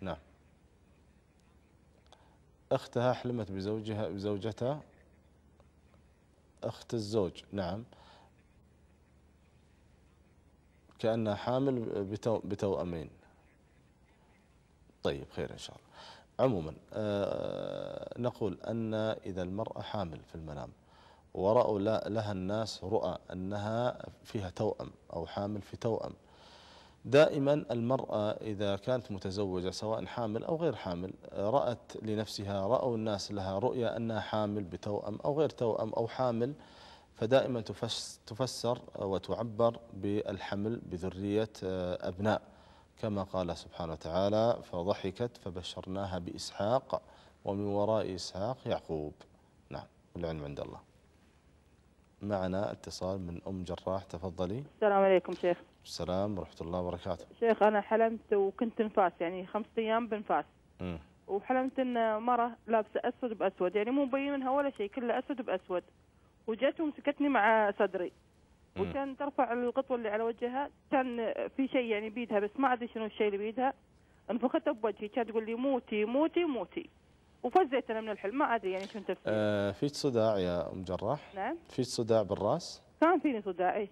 نعم اختها حلمت بزوجها بزوجتها اخت الزوج نعم كانها حامل بتو بتوأمين طيب خير ان شاء الله عموما آه نقول ان اذا المراه حامل في المنام ورأوا لها الناس رؤى انها فيها توأم او حامل في توأم دائما المرأة إذا كانت متزوجة سواء حامل أو غير حامل رأت لنفسها رأوا الناس لها رؤية أنها حامل بتوأم أو غير توأم أو حامل فدائما تفسر وتعبر بالحمل بذرية آه، أبناء كما قال سبحانه وتعالى فضحكت فبشرناها بإسحاق ومن وراء إسحاق يعقوب نعم والعلم عند الله معنا اتصال من أم جراح تفضلي السلام عليكم شيخ السلام ورحمة الله وبركاته شيخ أنا حلمت وكنت نفاس يعني خمسة أيام بنفاس وحلمت أن مرة لابسة أسود بأسود يعني مو مبين منها ولا شيء كله أسود بأسود وجت ومسكتني مع صدري وكان ترفع القطوة اللي على وجهها كان في شيء يعني بيدها بس ما أدري شنو الشيء اللي بيدها انفخته بوجهي كانت تقول لي موتي موتي موتي وفزيت انا من الحلم ما ادري يعني شنو انت آه فيك صداع يا ام جراح؟ نعم فيك صداع بالراس؟ كان فيني صداع اي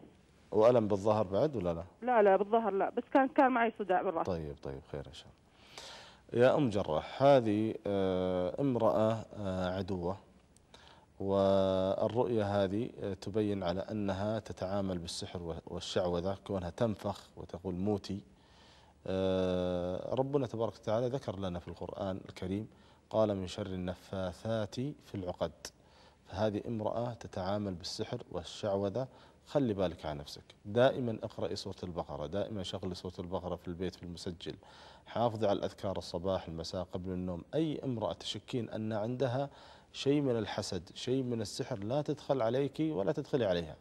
والم بالظهر بعد ولا لا؟ لا لا بالظهر لا بس كان كان معي صداع بالراس طيب طيب خير ان شاء الله. يا ام جراح هذه آه امراه آه عدوه والرؤية هذه آه، تبين على أنها تتعامل بالسحر والشعوذة كونها تنفخ وتقول موتي آه، ربنا تبارك وتعالى ذكر لنا في القرآن الكريم قال من شر النفاثات في العقد فهذه امرأة تتعامل بالسحر والشعوذة خلي بالك على نفسك دائما اقرأي سورة البقرة دائما شغلي سورة البقرة في البيت في المسجل حافظي على الأذكار الصباح المساء قبل النوم أي امرأة تشكين أن عندها شيء من الحسد شيء من السحر لا تدخل عليك ولا تدخلي عليها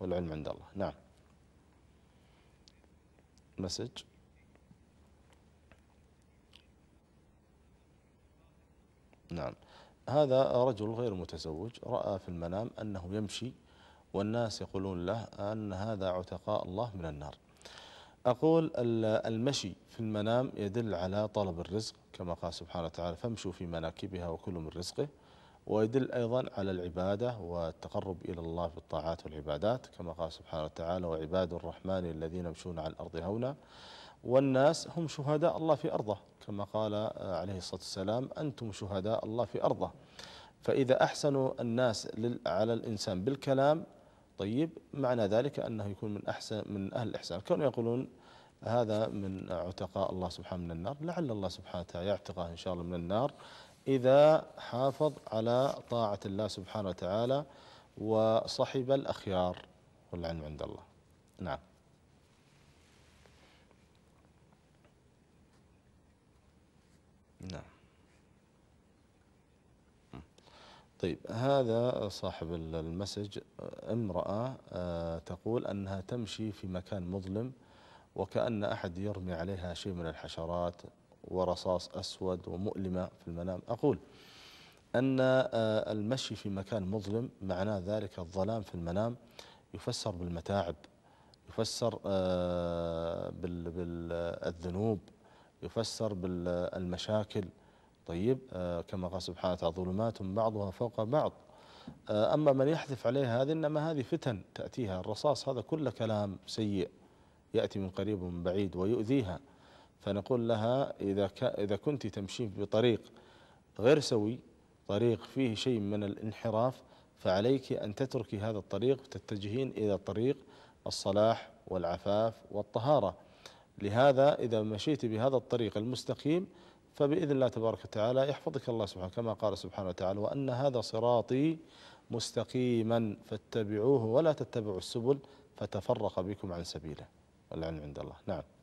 والعلم عند الله نعم مسج نعم هذا رجل غير متزوج رأى في المنام أنه يمشي والناس يقولون له أن هذا عتقاء الله من النار أقول المشي في المنام يدل على طلب الرزق كما قال سبحانه وتعالى فامشوا في مناكبها وكل من رزقه ويدل أيضا على العبادة والتقرب إلى الله بالطاعات والعبادات كما قال سبحانه وتعالى وعباد الرحمن الذين يمشون على الأرض هونا والناس هم شهداء الله في أرضه كما قال آه، عليه الصلاة والسلام أنتم شهداء الله في أرضه فإذا أحسنوا الناس على الإنسان بالكلام طيب معنى ذلك أنه يكون من أحسن من أهل الإحسان كانوا يقولون هذا من عتقاء الله سبحانه من النار لعل الله سبحانه وتعالى يعتقاه إن شاء الله من النار إذا حافظ على طاعة الله سبحانه وتعالى وصحب الأخيار والعلم عند الله نعم طيب هذا صاحب المسج امرأة آه، تقول أنها تمشي في مكان مظلم وكأن أحد يرمي عليها شيء من الحشرات ورصاص أسود ومؤلمة في المنام أقول أن آه، المشي في مكان مظلم معناه ذلك الظلام في المنام يفسر بالمتاعب يفسر آه، بالذنوب يفسر بالمشاكل طيب آه، كما قال سبحانه وتعالى ظلمات بعضها فوق بعض آه، أما من يحذف عليها هذه إنما هذه فتن تأتيها الرصاص هذا كل كلام سيء يأتي من قريب ومن بعيد ويؤذيها فنقول لها إذا إذا كنت تمشين بطريق غير سوي طريق فيه شيء من الانحراف فعليك أن تتركي هذا الطريق وتتجهين إلى طريق الصلاح والعفاف والطهارة لهذا إذا مشيت بهذا الطريق المستقيم فبإذن الله تبارك وتعالى يحفظك الله سبحانه كما قال سبحانه وتعالى وأن هذا صراطي مستقيما فاتبعوه ولا تتبعوا السبل فتفرق بكم عن سبيله والعلم عند الله نعم